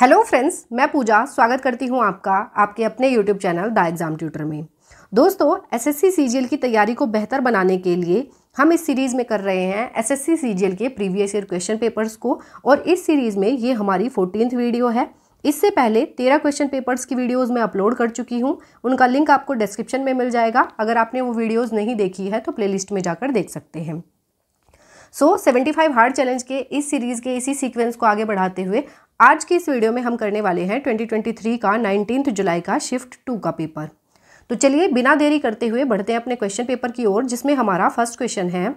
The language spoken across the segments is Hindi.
हेलो फ्रेंड्स मैं पूजा स्वागत करती हूं आपका आपके अपने YouTube channel the exam tutor में दोस्तों एसएससी सीजीएल की तैयारी को बेहतर बनाने के लिए हम इस सीरीज़ में कर रहे हैं एसएससी सीजीएल के प्रीवियस ईयर क्वेश्चन पेपर्स को और इस सीरीज़ में ये हमारी फोर्टीनथ वीडियो है इससे पहले तेरह क्वेश्चन पेपर्स की वीडियोज़ मैं अपलोड कर चुकी हूँ उनका लिंक आपको डिस्क्रिप्शन में मिल जाएगा अगर आपने वो वीडियोज़ नहीं देखी है तो प्ले में जाकर देख सकते हैं so seventy five hard challenge के इस सीरीज़ के इसी सीक्वेंस को आगे बढ़ाते हुए आज की इस वीडियो में हम करने वाले हैं 2023 का 19 जुलाई का शिफ्ट टू का पेपर तो चलिए बिना देरी करते हुए बढ़ते हैं अपने क्वेश्चन पेपर की ओर जिसमें हमारा फर्स्ट क्वेश्चन है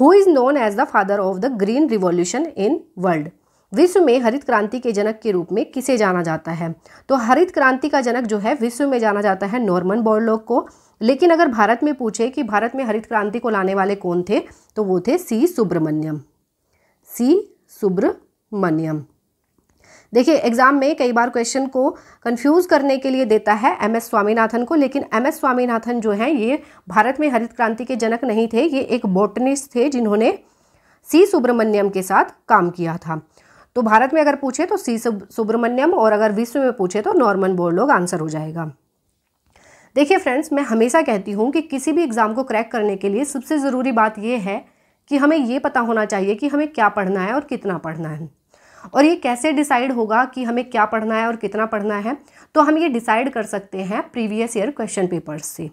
who is known as the father of the green revolution in world विश्व में हरित क्रांति के जनक के रूप में किसे जाना जाता है तो हरित क्रांति का जनक जो है विश्व में जाना जाता है नॉर्मन बॉर्लोक को लेकिन अगर भारत में पूछे कि भारत में हरित क्रांति को लाने वाले कौन थे तो वो थे सी सुब्रमण्यम सी सुब्रमण्यम देखिए एग्जाम में कई बार क्वेश्चन को कंफ्यूज करने के लिए देता है एम एस स्वामीनाथन को लेकिन एम एस स्वामीनाथन जो हैं ये भारत में हरित क्रांति के जनक नहीं थे ये एक बॉटनिस्ट थे जिन्होंने सी सुब्रमण्यम के साथ काम किया था तो भारत में अगर पूछे तो सी सुब्रमण्यम और अगर विश्व में पूछे तो नॉर्मन बोरलोग आंसर हो जाएगा देखिए फ्रेंड्स मैं हमेशा कहती हूँ कि किसी भी एग्ज़ाम को क्रैक करने के लिए सबसे ज़रूरी बात यह है कि हमें ये पता होना चाहिए कि हमें क्या पढ़ना है और कितना पढ़ना है और ये कैसे डिसाइड होगा कि हमें क्या पढ़ना है और कितना पढ़ना है तो हम ये डिसाइड कर सकते हैं प्रीवियस ईयर क्वेश्चन पेपर्स से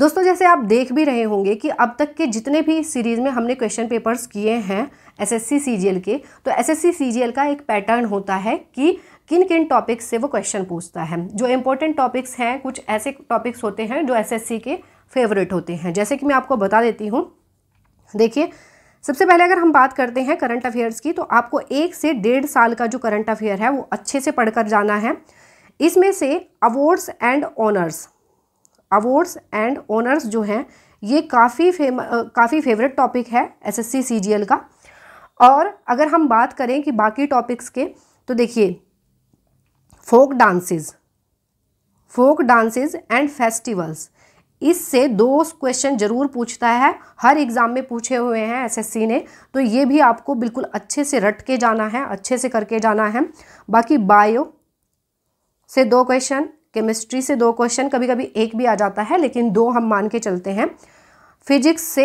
दोस्तों जैसे आप देख भी रहे होंगे कि अब तक के जितने भी सीरीज़ में हमने क्वेश्चन पेपर्स किए हैं एसएससी सीजीएल के तो एसएससी सीजीएल का एक पैटर्न होता है कि किन किन टॉपिक्स से वो क्वेश्चन पूछता है जो इम्पोर्टेंट टॉपिक्स हैं कुछ ऐसे टॉपिक्स होते हैं जो एस के फेवरेट होते हैं जैसे कि मैं आपको बता देती हूँ देखिए सबसे पहले अगर हम बात करते हैं करंट अफेयर्स की तो आपको एक से डेढ़ साल का जो करंट अफेयर है वो अच्छे से पढ़कर जाना है इसमें से awards and honours awards and honours जो हैं ये काफ़ी फेम काफ़ी फेवरेट टॉपिक है एसएससी सीजीएल का और अगर हम बात करें कि बाकी टॉपिक्स के तो देखिए folk dances folk dances and festivals इससे दो क्वेश्चन जरूर पूछता है हर एग्ज़ाम में पूछे हुए हैं एसएससी ने तो ये भी आपको बिल्कुल अच्छे से रट के जाना है अच्छे से करके जाना है बाकी बायो से दो क्वेश्चन केमिस्ट्री से दो क्वेश्चन कभी कभी एक भी आ जाता है लेकिन दो हम मान के चलते हैं फिजिक्स से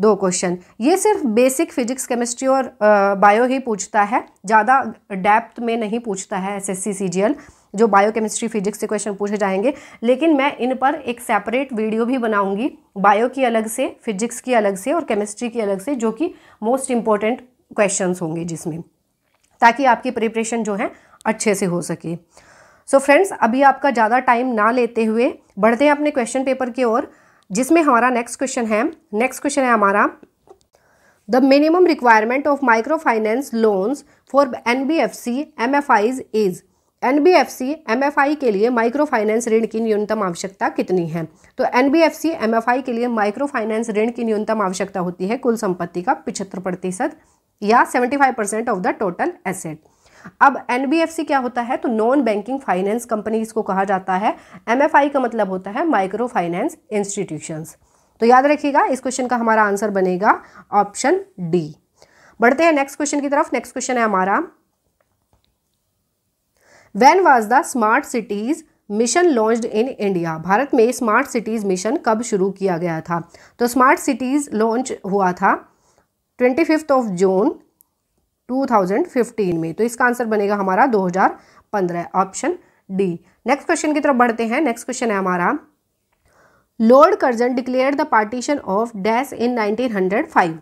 दो क्वेश्चन ये सिर्फ बेसिक फिजिक्स केमिस्ट्री और बायो ही पूछता है ज़्यादा डेप्थ में नहीं पूछता है S S C C G L जो बायो केमिस्ट्री फिजिक्स से क्वेश्चन पूछे जाएंगे लेकिन मैं इन पर एक सेपरेट वीडियो भी बनाऊंगी बायो की अलग से फिजिक्स की अलग से और केमिस्ट्री की अलग से जो कि मोस्ट इम्पॉर्टेंट क्वेश्चन होंगे जिसमें ताकि आपकी प्रिपरेशन जो है अच्छे से हो सके सो so फ्रेंड्स अभी आपका ज़्यादा टाइम ना लेते हुए बढ़ते हैं अपने क्वेश्चन पेपर की ओर जिसमें हमारा नेक्स्ट क्वेश्चन है नेक्स्ट क्वेश्चन है हमारा the minimum requirement of micro finance loans for N B F C M F Is is N B F C M F I के लिए माइक्रो फाइनेंस ऋण की न्यूनतम आवश्यकता कितनी है तो N B F C M F I के लिए माइक्रो फाइनेंस ऋण की न्यूनतम आवश्यकता होती है कुल संपत्ति का पिछहत्तर प्रतिशत या seventy five percent of the total asset अब एन क्या होता है तो नॉन बैंकिंग फाइनेंस कंपनी इसको कहा जाता है एम का मतलब होता है माइक्रो फाइनेंस इंस्टीट्यूशंस तो याद रखिएगा इस क्वेश्चन का हमारा आंसर बनेगा ऑप्शन डी बढ़ते हैं नेक्स्ट क्वेश्चन की तरफ नेक्स्ट क्वेश्चन है हमारा when was the smart cities mission launched in India भारत में स्मार्ट सिटीज़ मिशन कब शुरू किया गया था तो स्मार्ट सिटीज़ लॉन्च हुआ था ट्वेंटी फिफ्थ ऑफ जून 2015 में तो इसका आंसर बनेगा हमारा 2015 ऑप्शन डी नेक्स्ट क्वेश्चन की तरफ बढ़ते हैं नेक्स्ट क्वेश्चन है हमारा Lord Curzon declare the partition of dash in 1905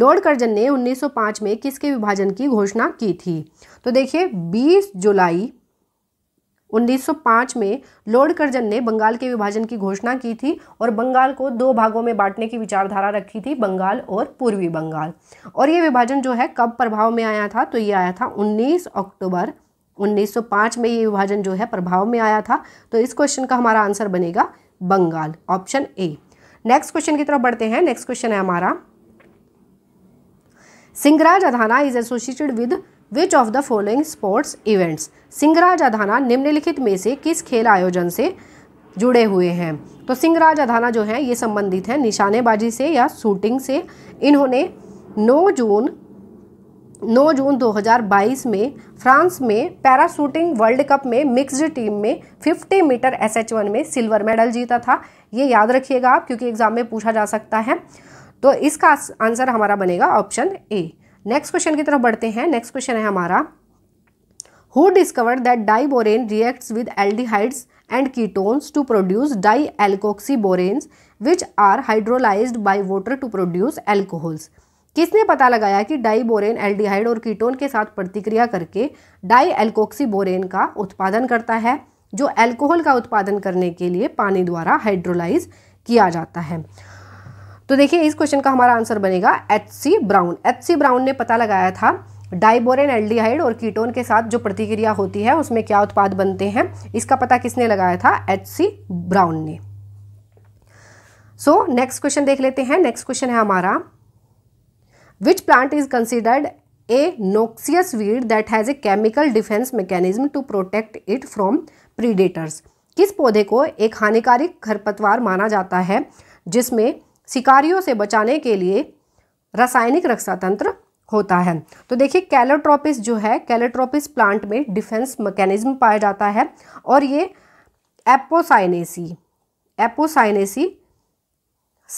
Lord Curzon ने 1905 में किसके विभाजन की घोषणा की थी तो देखिए 20 जुलाई 1905 में लॉर्ड कर्जन ने बंगाल के विभाजन की घोषणा की थी और बंगाल को दो भागों में बांटने की विचारधारा रखी थी बंगाल और पूर्वी बंगाल और ये विभाजन जो है कब प्रभाव में आया था तो ये आया था 19 अक्टूबर 1905 में ये विभाजन जो है प्रभाव में आया था तो इस क्वेश्चन का हमारा आंसर बनेगा Bengal option A next question की तरफ बढ़ते हैं नेक्स्ट क्वेश्चन है हमारा Singhraj Adhana is associated with which of the following sports events Singhraj Adhana निम्नलिखित में से किस खेल आयोजन से जुड़े हुए हैं तो सिंगराज अधाना जो है ये संबंधित हैं निशानेबाजी से या शूटिंग से इन्होंने 9 जून 9 जून 2022 में फ्रांस में पैराशूटिंग वर्ल्ड कप में मिक्स्ड टीम में 50 मीटर एस एच वन में सिल्वर मेडल जीता था ये याद रखिएगा आप क्योंकि एग्ज़ाम में पूछा जा सकता है तो इसका आंसर हमारा बनेगा ऑप्शन ए नेक्स्ट क्वेश्चन की तरफ बढ़ते हैं नेक्स्ट क्वेश्चन है हमारा who discovered that diborane reacts with aldehydes and ketones to produce dialkoxy boranes which are hydrolyse by water to produce alcohols किसने पता लगाया कि डाई डाईबोरेन एल्डिहाइड और कीटोन के साथ प्रतिक्रिया करके डाई एल्कोक्सी बोरेन का उत्पादन करता है जो एल्कोहल का उत्पादन करने के लिए पानी द्वारा हाइड्रोलाइज किया जाता है तो देखिए इस क्वेश्चन का हमारा आंसर बनेगा H C Brown H C Brown ने पता लगाया था डाइबोरेन एल्डिहाइड और कीटोन के साथ जो प्रतिक्रिया होती है उसमें क्या उत्पाद बनते हैं इसका पता किसने लगाया था एच सी ब्राउन ने सो नेक्स्ट क्वेश्चन देख लेते हैं नेक्स्ट क्वेश्चन है हमारा which plant is considered a noxious weed that has a chemical defence mechanism to protect it from predators किस पौधे को एक हानिकारिक खरपतवार माना जाता है जिसमें शिकारियों से बचाने के लिए रासायनिक रक्षा तंत्र होता है तो देखिए कैलोट्रोपिस जो है कैलोट्रोपिस प्लांट में डिफेंस मैकेनिज्म पाया जाता है और ये एपोसाइनेसी एपोसाइनेसी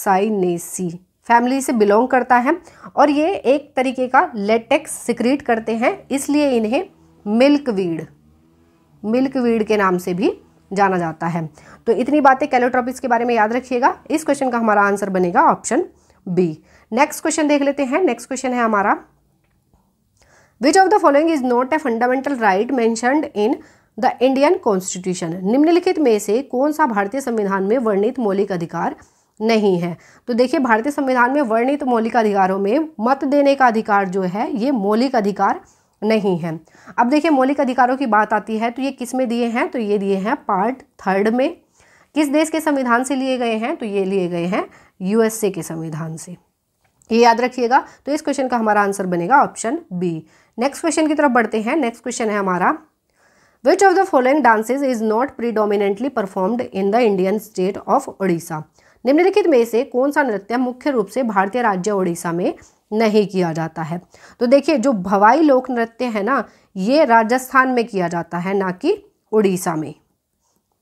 साइनेसी फैमिली से बिलोंग करता है और ये एक तरीके का लेटेक्स सिक्रीट करते हैं इसलिए इन्हें मिल्कवीड मिल्कवीड के नाम से भी जाना जाता है तो इतनी बातें कैलोट्रॉपिक्स के बारे में याद रखिएगा इस क्वेश्चन का हमारा आंसर बनेगा ऑप्शन बी नेक्स्ट क्वेश्चन देख लेते हैं नेक्स्ट क्वेश्चन है हमारा which of the following is not a fundamental right mentioned in the Indian constitution निम्नलिखित में से कौन सा भारतीय संविधान में वर्णित मौलिक अधिकार नहीं है तो देखिए भारतीय संविधान में वर्णित मौलिक अधिकारों में मत देने का अधिकार जो है ये मौलिक अधिकार नहीं है अब देखिए मौलिक अधिकारों की बात आती है तो ये किस में दिए हैं तो ये दिए हैं पार्ट थर्ड में किस देश के संविधान से लिए गए हैं तो ये लिए गए हैं यूएसए के संविधान से ये याद रखिएगा तो इस क्वेश्चन का हमारा आंसर बनेगा ऑप्शन बी नेक्स्ट क्वेश्चन की तरफ बढ़ते हैं नेक्स्ट क्वेश्चन है हमारा which of the following dances is not predominantly performed in the Indian state of Orissa निम्नलिखित में से कौन सा नृत्य मुख्य रूप से भारतीय राज्य उड़ीसा में नहीं किया जाता है तो देखिए जो भवाई लोक नृत्य है ना ये राजस्थान में किया जाता है ना कि उड़ीसा में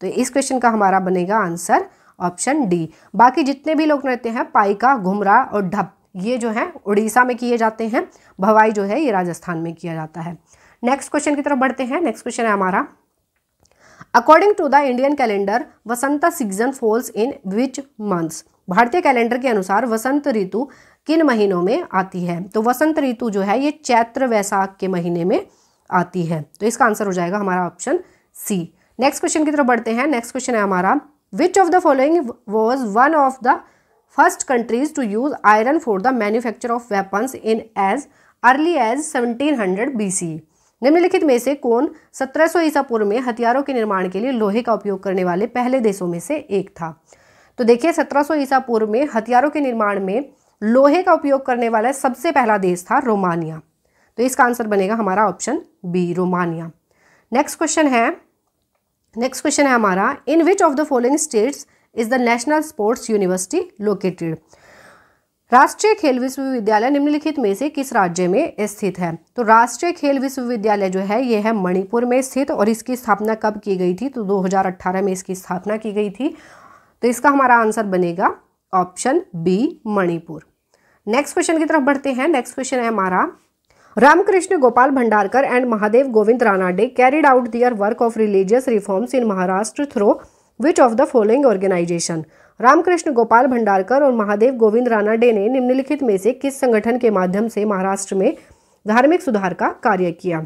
तो इस क्वेश्चन का हमारा बनेगा आंसर ऑप्शन डी बाकी जितने भी लोक नृत्य हैं पाइका घुमरा और ढप ये जो है उड़ीसा में किए जाते हैं भवाई जो है ये राजस्थान में किया जाता है नेक्स्ट क्वेश्चन की तरफ बढ़ते हैं नेक्स्ट क्वेश्चन है हमारा according to the Indian calendar Vasanta season falls in which months भारतीय कैलेंडर के अनुसार वसंत ऋतु किन महीनों में आती है तो वसंत ऋतु जो है ये चैत्र वैसाख के महीने में आती है तो इसका आंसर हो जाएगा हमारा ऑप्शन सी नेक्स्ट क्वेश्चन की तरफ बढ़ते हैं नेक्स्ट क्वेश्चन है हमारा which of the following was one of the first countries to use iron for the manufacture of weapons in as early as 1700 hundred निम्नलिखित में से कौन 1700 ईसा पूर्व में हथियारों के निर्माण के लिए लोहे का उपयोग करने वाले पहले देशों में से एक था तो देखिए 1700 ईसा पूर्व में हथियारों के निर्माण में लोहे का उपयोग करने वाला सबसे पहला देश था रोमानिया तो इसका आंसर बनेगा हमारा option B Romania next question है नेक्स्ट क्वेश्चन है हमारा in which of the following states is the national sports university located राष्ट्रीय खेल विश्वविद्यालय निम्नलिखित में से किस राज्य में स्थित है तो राष्ट्रीय खेल विश्वविद्यालय जो है ये है मणिपुर में स्थित और इसकी स्थापना कब की गई थी तो 2018 में इसकी स्थापना की गई थी तो इसका हमारा आंसर बनेगा option B Manipur next question की तरफ बढ़ते हैं नेक्स्ट क्वेश्चन है हमारा Ramakrishna Gopal Bhandarkar and Mahadev Govind Ranade carried out their work of religious reforms in Maharashtra through which of the following organisation Ramakrishna Gopal Bhandarkar और महादेव गोविंद रानाडे ने निम्नलिखित में से किस संगठन के माध्यम से महाराष्ट्र में धार्मिक सुधार का कार्य किया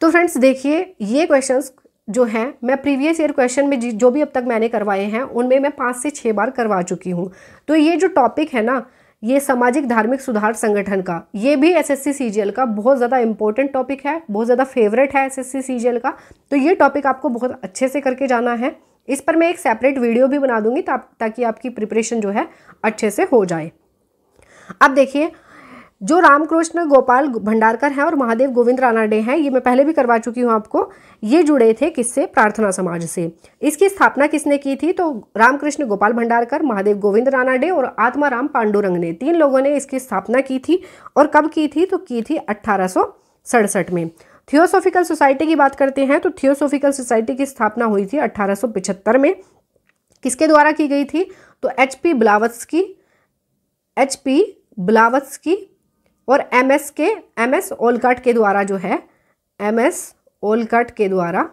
तो फ्रेंड्स देखिए ये क्वेश्चंस जो हैं मैं प्रीवियस ईयर क्वेश्चन में जो भी अब तक मैंने करवाए हैं उनमें मैं पाँच से छः बार करवा चुकी हूँ तो ये जो टॉपिक है ना ये सामाजिक धार्मिक सुधार संगठन का ये भी एस जी एल का बहुत ज़्यादा इंपॉर्टेंट टॉपिक है बहुत ज़्यादा फेवरेट है एस जी एल का तो ये टॉपिक आपको बहुत अच्छे से करके जाना है इस पर मैं एक सेपरेट वीडियो भी बना दूंगी ताकि आपकी प्रिपरेशन जो है अच्छे से हो जाए अब देखिए जो रामकृष्ण गोपाल भंडारकर हैं और महादेव गोविंद रानाडे हैं ये मैं पहले भी करवा चुकी हूँ आपको ये जुड़े थे किससे प्रार्थना समाज से इसकी स्थापना किसने की थी तो रामकृष्ण गोपाल भंडारकर महादेव गोविंद रानाडे और आत्माराम पांडुरंग ने तीन लोगों ने इसकी स्थापना की थी और कब की थी तो की थी अट्ठारह में थियोसोफिकल सोसाइटी की बात करते हैं तो थियोसोफिकल सोसाइटी की स्थापना हुई थी अट्ठारह में किसके द्वारा की गई थी तो एच पी ब्लावत्स की एच पी ब्लावत्स की और एम एस के एम एस ओलकट के द्वारा जो है एम एस ओलकट के द्वारा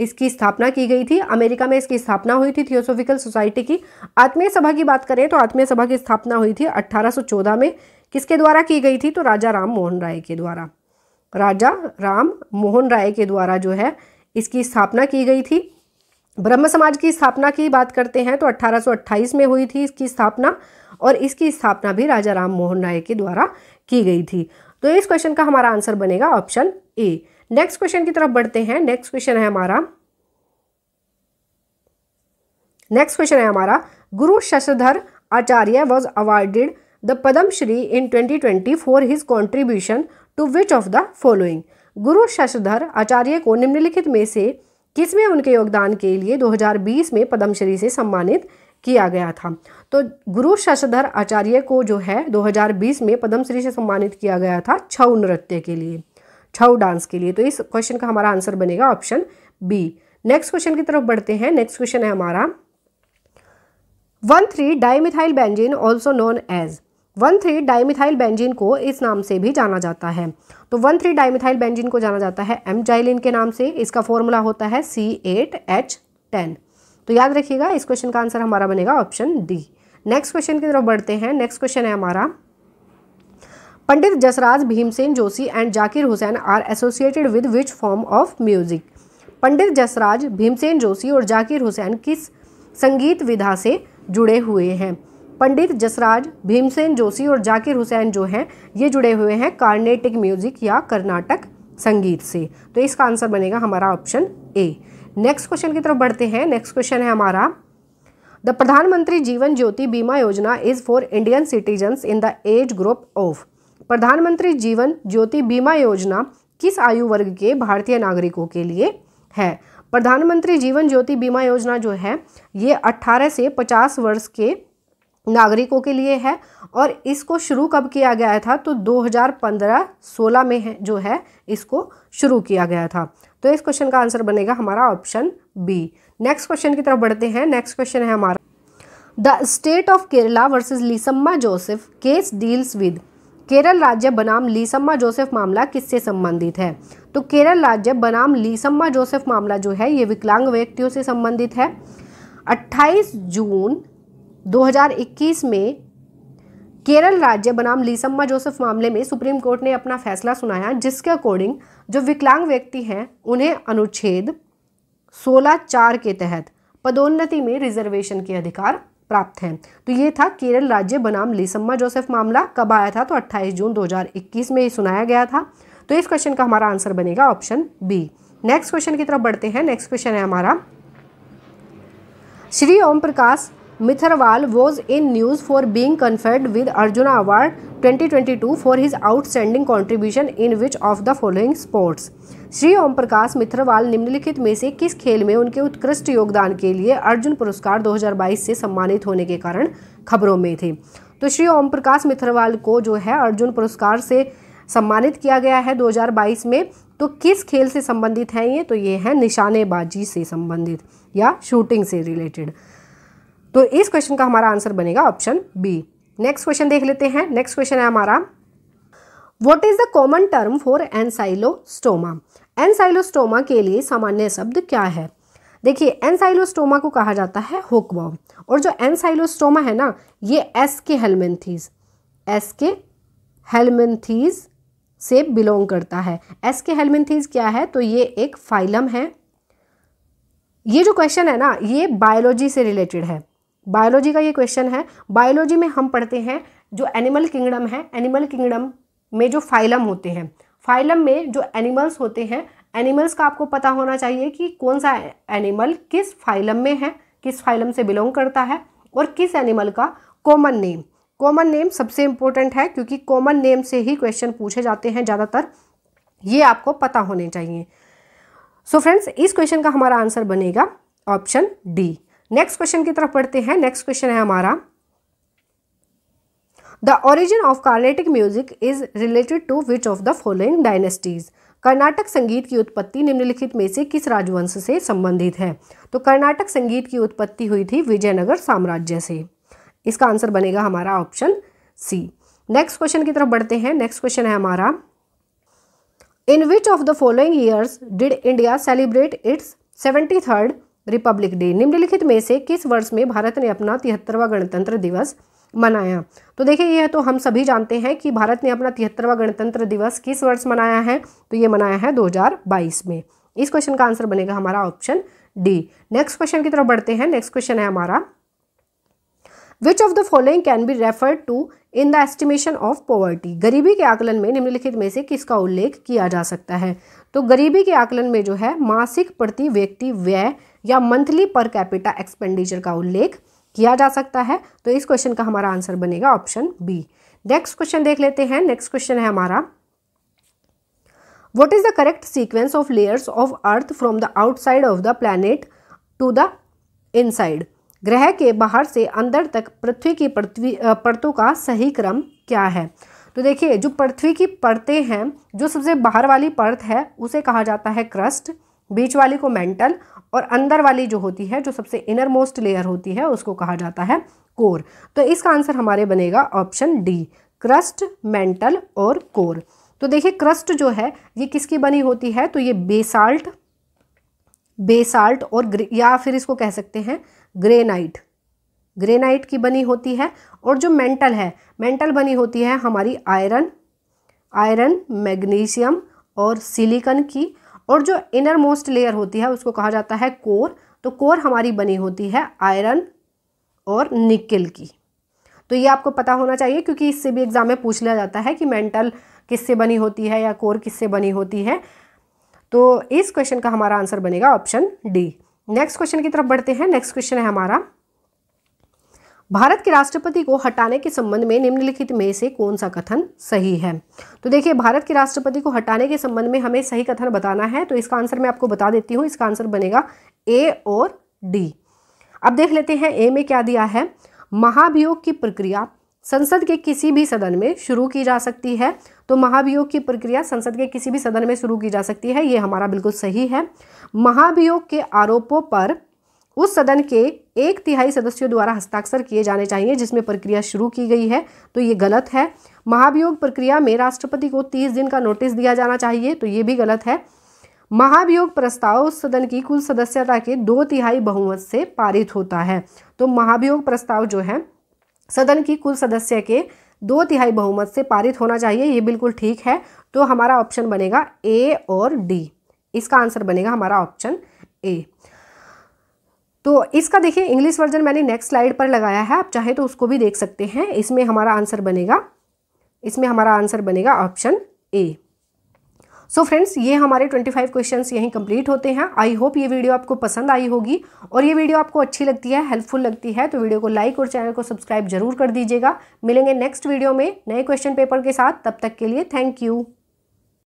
इसकी स्थापना की गई थी अमेरिका में इसकी स्थापना हुई थी थियोसोफिकल सोसाइटी की आत्मीय सभा की बात करें तो आत्मीय सभा की स्थापना हुई थी 1814 में किसके द्वारा की गई थी तो राजा राम मोहन राय के द्वारा राजा राम मोहन राय के द्वारा जो है इसकी स्थापना की गई थी ब्रह्म समाज की स्थापना की बात करते हैं तो अट्ठारह में हुई थी इसकी स्थापना और इसकी स्थापना भी राजा राम मोहन राय के द्वारा की गई थी तो इस क्वेश्चन का हमारा आंसर बनेगा ऑप्शन ए नेक्स्ट क्वेश्चन की तरफ बढ़ते हैं नेक्स्ट क्वेश्चन है हमारा नेक्स्ट क्वेश्चन है हमारा Guru Shashadhar Acharya was awarded the Padma Shri in twenty for his contribution to which of the following Guru Shashadhar आचार्य को निम्नलिखित में से किसमें उनके योगदान के लिए 2020 में पद्मश्री से सम्मानित किया गया था तो गुरु शशधर आचार्य को जो है 2020 में पद्मश्री से सम्मानित किया गया था छऊ नृत्य के लिए छऊ डांस के लिए तो इस क्वेश्चन का हमारा आंसर बनेगा ऑप्शन बी नेक्स्ट क्वेश्चन की तरफ बढ़ते हैं नेक्स्ट क्वेश्चन है हमारा one three dimethyl benzene also known as one three dimethyl benzene को इस नाम से भी जाना जाता है तो वन थ्री डाइमिथाइल बैंजिन को जाना जाता है एम जाइलिन के नाम से इसका फॉर्मूला होता है सी एट एच टेन तो याद रखिएगा इस क्वेश्चन का आंसर हमारा बनेगा ऑप्शन डी नेक्स्ट क्वेश्चन की तरफ बढ़ते हैं नेक्स्ट क्वेश्चन है हमारा Pandit Jasraj Bhimsen Joshi and Zakir Hussain are associated with which form of music Pandit Jasraj Bhimsen Joshi और जाकिर हुसैन किस संगीत विधा से जुड़े हुए हैं पंडित जसराज भीमसेन जोशी और जाकिर हुसैन जो हैं ये जुड़े हुए हैं कार्नेटिक म्यूजिक या कर्नाटक संगीत से तो इसका आंसर बनेगा हमारा ऑप्शन ए नेक्स्ट क्वेश्चन की तरफ बढ़ते हैं नेक्स्ट क्वेश्चन है हमारा द प्रधानमंत्री Jeevan Jyoti Bima Yojana is for Indian citizens in the age group of Pradhan Mantri Jeevan Jyoti Bima योजना किस आयु वर्ग के भारतीय नागरिकों के लिए है प्रधानमंत्री जीवन ज्योति बीमा योजना जो है ये 18 से 50 वर्ष के नागरिकों के लिए है और इसको शुरू कब किया गया था तो 2015-16 में है जो है इसको शुरू किया गया था तो इस क्वेश्चन का आंसर बनेगा हमारा ऑप्शन बी नेक्स्ट क्वेश्चन की तरफ बढ़ते हैं नेक्स्ट क्वेश्चन है हमारा the state of Kerala versus Leesamma Joseph case deals with Kerala राज्य बनाम लीसम्मा जोसेफ मामला किससे संबंधित है तो केरल राज्य बनाम लीसम्मा जोसेफ मामला जो है ये विकलांग व्यक्तियों से संबंधित है 28 जून 2021 में केरल राज्य बनाम लीसम्मा जोसेफ मामले में सुप्रीम कोर्ट ने अपना फैसला सुनाया जिसके अकॉर्डिंग जो विकलांग व्यक्ति हैं उन्हें अनुच्छेद सोलह चार के तहत पदोन्नति में रिजर्वेशन के अधिकार प्राप्त हैं तो ये था केरल राज्य बनाम लीसम्मा जोसेफ मामला कब आया था तो 28 जून 2021 में ये सुनाया गया था तो इस क्वेश्चन का हमारा आंसर बनेगा ऑप्शन बी नेक्स्ट क्वेश्चन की तरफ बढ़ते हैं नेक्स्ट क्वेश्चन है हमारा श्री ओम प्रकाश Mitharwal was in news for being conferred with Arjuna Award 2022 for his outstanding contribution in which of the following sports? Shri ओम प्रकाश मित्रवाल निम्नलिखित में से किस खेल में उनके उत्कृष्ट योगदान के लिए अर्जुन पुरस्कार 2022 से सम्मानित होने के कारण खबरों में थे तो श्री ओम प्रकाश मित्रवाल को जो है अर्जुन पुरस्कार से सम्मानित किया गया है 2022 में तो किस खेल से संबंधित हैं ये तो ये है निशानेबाजी से संबंधित या शूटिंग से रिलेटेड तो इस क्वेश्चन का हमारा आंसर बनेगा ऑप्शन बी नेक्स्ट क्वेश्चन देख लेते हैं नेक्स्ट क्वेश्चन है हमारा what is the common term for ancylostoma ancylostoma के लिए सामान्य शब्द क्या है देखिए एनसाइलोस्टोमा को कहा जाता है होकवा और जो एनसाइलोस्टोमा है ना ये aschelminthes aschelminthes से बिलोंग करता है एस के हेलमेंथीज क्या है तो ये एक फाइलम है ये जो क्वेश्चन है ना ये बायोलॉजी से रिलेटेड है बायोलॉजी का ये क्वेश्चन है बायोलॉजी में हम पढ़ते हैं जो एनिमल किंगडम है एनिमल किंगडम में जो फाइलम होते हैं फाइलम में जो एनिमल्स होते हैं एनिमल्स का आपको पता होना चाहिए कि कौन सा एनिमल किस फाइलम में है किस फाइलम से बिलोंग करता है और किस एनिमल का कॉमन नेम कॉमन नेम सबसे इम्पोर्टेंट है क्योंकि कॉमन नेम से ही क्वेश्चन पूछे जाते हैं ज़्यादातर ये आपको पता होने चाहिए सो so फ्रेंड्स इस क्वेश्चन का हमारा आंसर बनेगा ऑप्शन डी नेक्स्ट क्वेश्चन की तरफ पढ़ते हैं नेक्स्ट क्वेश्चन है हमारा the origin of Carnatic music is related to which of the following dynasties Karnataka संगीत की उत्पत्ति निम्नलिखित में से किस राजवंश से संबंधित है तो कर्नाटक संगीत की उत्पत्ति हुई थी विजयनगर साम्राज्य से इसका आंसर बनेगा हमारा ऑप्शन सी नेक्स्ट क्वेश्चन की तरफ बढ़ते हैं नेक्स्ट क्वेश्चन है हमारा in which of the following years did India celebrate its seventy third Republic Day निम्नलिखित में से किस वर्ष में भारत ने अपना तिहत्तरवा गणतंत्र दिवस मनाया तो देखिए यह तो हम सभी जानते हैं कि भारत ने अपना तिहत्तरवा गणतंत्र दिवस किस वर्ष मनाया है तो ये मनाया है 2022 में इस क्वेश्चन का आंसर बनेगा हमारा ऑप्शन डी नेक्स्ट क्वेश्चन की तरफ बढ़ते हैं नेक्स्ट क्वेश्चन है हमारा which of the following can be refer to in the estimation of poverty गरीबी के आकलन में निम्नलिखित में से किसका उल्लेख किया जा सकता है तो गरीबी के आकलन में जो है मासिक प्रति व्यक्ति व्यय या मंथली पर कैपिटा एक्सपेंडिचर का उल्लेख किया जा सकता है तो इस क्वेश्चन का हमारा आंसर बनेगा ऑप्शन बी नेक्स्ट क्वेश्चन देख लेते हैं नेक्स्ट क्वेश्चन है हमारा what is the correct sequence of layers of earth from the outside of the planet to the inside ग्रह के बाहर से अंदर तक पृथ्वी की पृथ्वी परतों का सही क्रम क्या है तो देखिए जो पृथ्वी की परतें हैं जो सबसे बाहर वाली परत है उसे कहा जाता है क्रस्ट बीच वाली को मेंटल और अंदर वाली जो होती है जो सबसे इनर मोस्ट लेयर होती है उसको कहा जाता है कोर तो इसका आंसर हमारे बनेगा ऑप्शन डी क्रस्ट मेंटल और कोर तो देखिए क्रस्ट जो है ये किसकी बनी होती है तो ये बेसाल्ट बेसाल्ट और या फिर इसको कह सकते हैं ग्रेनाइट ग्रेनाइट की बनी होती है और जो मेंटल है मेंटल बनी होती है हमारी आयरन आयरन मैग्नीशियम और सिलिकन की और जो इनर मोस्ट लेयर होती है उसको कहा जाता है कोर तो कोर हमारी बनी होती है आयरन और निकल की तो ये आपको पता होना चाहिए क्योंकि इससे भी एग्ज़ाम में पूछ लिया जाता है कि मेंटल किससे बनी होती है या कोर किससे बनी होती है तो इस क्वेश्चन का हमारा आंसर बनेगा ऑप्शन डी नेक्स्ट क्वेश्चन की तरफ बढ़ते हैं नेक्स्ट क्वेश्चन है हमारा भारत के राष्ट्रपति को हटाने के संबंध में निम्नलिखित में से कौन सा कथन सही है तो देखिए भारत के राष्ट्रपति को हटाने के संबंध में हमें सही कथन बताना है तो इसका आंसर मैं आपको बता देती हूँ इसका आंसर बनेगा ए और डी अब देख लेते हैं ए में क्या दिया है महाभियोग की प्रक्रिया संसद के किसी भी सदन में शुरू की जा सकती है तो महाभियोग की प्रक्रिया संसद के किसी भी सदन में शुरू की जा सकती है ये हमारा बिल्कुल सही है महाभियोग के आरोपों पर उस सदन के एक तिहाई सदस्यों द्वारा हस्ताक्षर किए जाने चाहिए जिसमें प्रक्रिया शुरू की गई है तो ये गलत है महाभियोग प्रक्रिया में राष्ट्रपति को तीस दिन का नोटिस दिया जाना चाहिए तो ये भी गलत है महाभियोग प्रस्ताव उस सदन की कुल सदस्यता के दो तिहाई बहुमत से पारित होता है तो महाभियोग प्रस्ताव जो है सदन की कुल सदस्य के दो तिहाई बहुमत से पारित होना चाहिए ये बिल्कुल ठीक है तो हमारा ऑप्शन बनेगा ए और डी इसका आंसर बनेगा हमारा ऑप्शन ए तो इसका देखिए इंग्लिश वर्जन मैंने नेक्स्ट स्लाइड पर लगाया है आप चाहे तो उसको भी देख सकते हैं इसमें हमारा आंसर बनेगा इसमें हमारा आंसर बनेगा ऑप्शन ए सो फ्रेंड्स ये हमारे 25 क्वेश्चंस यहीं कंप्लीट होते हैं आई होप ये वीडियो आपको पसंद आई होगी और ये वीडियो आपको अच्छी लगती है हेल्पफुल लगती है तो वीडियो को लाइक और चैनल को सब्सक्राइब जरूर कर दीजिएगा मिलेंगे नेक्स्ट वीडियो में नए क्वेश्चन पेपर के साथ तब तक के लिए थैंक यू